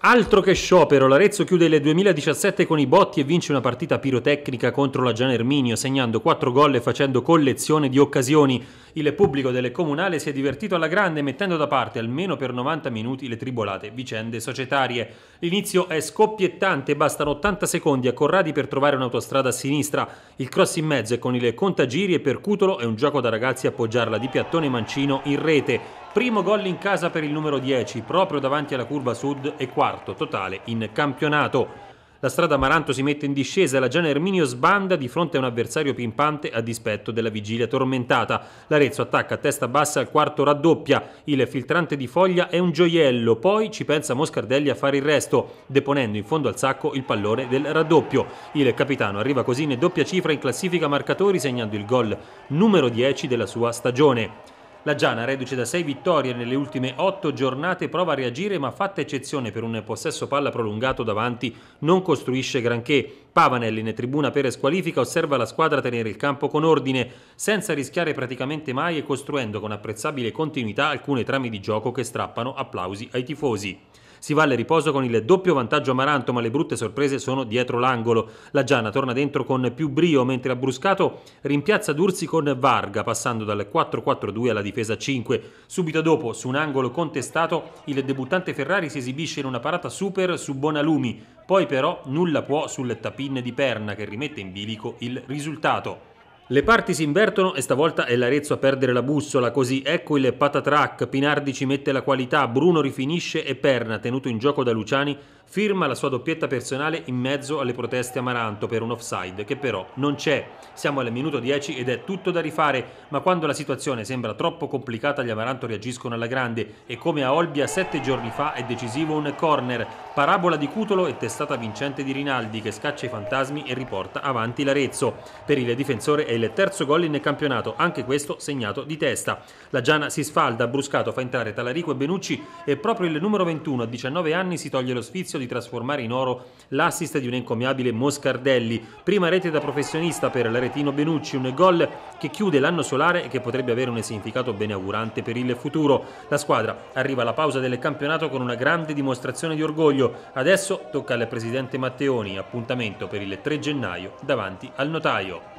Altro che sciopero, l'Arezzo chiude il 2017 con i botti e vince una partita pirotecnica contro la Gian Erminio, segnando quattro gol e facendo collezione di occasioni. Il pubblico delle comunale si è divertito alla grande, mettendo da parte almeno per 90 minuti le tribolate vicende societarie. L'inizio è scoppiettante, bastano 80 secondi a Corradi per trovare un'autostrada a sinistra. Il cross in mezzo è con il contagiri e per Cutolo è un gioco da ragazzi appoggiarla di piattone mancino in rete primo gol in casa per il numero 10 proprio davanti alla curva sud e quarto totale in campionato. La strada Maranto si mette in discesa e la Gian Erminio sbanda di fronte a un avversario pimpante a dispetto della vigilia tormentata. L'Arezzo attacca a testa bassa al quarto raddoppia. Il filtrante di foglia è un gioiello, poi ci pensa Moscardelli a fare il resto, deponendo in fondo al sacco il pallone del raddoppio. Il capitano arriva così in doppia cifra in classifica marcatori segnando il gol numero 10 della sua stagione. La Giana, reduce da sei vittorie nelle ultime otto giornate, prova a reagire ma fatta eccezione per un possesso palla prolungato davanti non costruisce granché. Pavanelli in tribuna per squalifica osserva la squadra tenere il campo con ordine, senza rischiare praticamente mai e costruendo con apprezzabile continuità alcune trame di gioco che strappano applausi ai tifosi. Si va al riposo con il doppio vantaggio Amaranto, ma le brutte sorprese sono dietro l'angolo. La Gianna torna dentro con più brio, mentre a rimpiazza Dursi con Varga, passando dal 4-4-2 alla difesa 5. Subito dopo, su un angolo contestato, il debuttante Ferrari si esibisce in una parata super su Bonalumi, poi però nulla può sul tapin di Perna che rimette in bilico il risultato. Le parti si invertono e stavolta è l'Arezzo a perdere la bussola, così ecco il patatrack, Pinardi ci mette la qualità, Bruno rifinisce e Perna, tenuto in gioco da Luciani, firma la sua doppietta personale in mezzo alle proteste Amaranto per un offside che però non c'è. Siamo al minuto 10 ed è tutto da rifare, ma quando la situazione sembra troppo complicata gli Amaranto reagiscono alla grande e come a Olbia sette giorni fa è decisivo un corner, parabola di Cutolo e testata vincente di Rinaldi che scaccia i fantasmi e riporta avanti l'Arezzo. Per il difensore è il terzo gol in campionato, anche questo segnato di testa. La Giana si sfalda, Bruscato fa entrare Talarico e Benucci e proprio il numero 21 a 19 anni si toglie lo sfizio di trasformare in oro l'assist di un encomiabile Moscardelli, prima rete da professionista per l'aretino Benucci, un gol che chiude l'anno solare e che potrebbe avere un significato benaugurante per il futuro. La squadra arriva alla pausa del campionato con una grande dimostrazione di orgoglio. Adesso tocca al presidente Matteoni, appuntamento per il 3 gennaio davanti al notaio.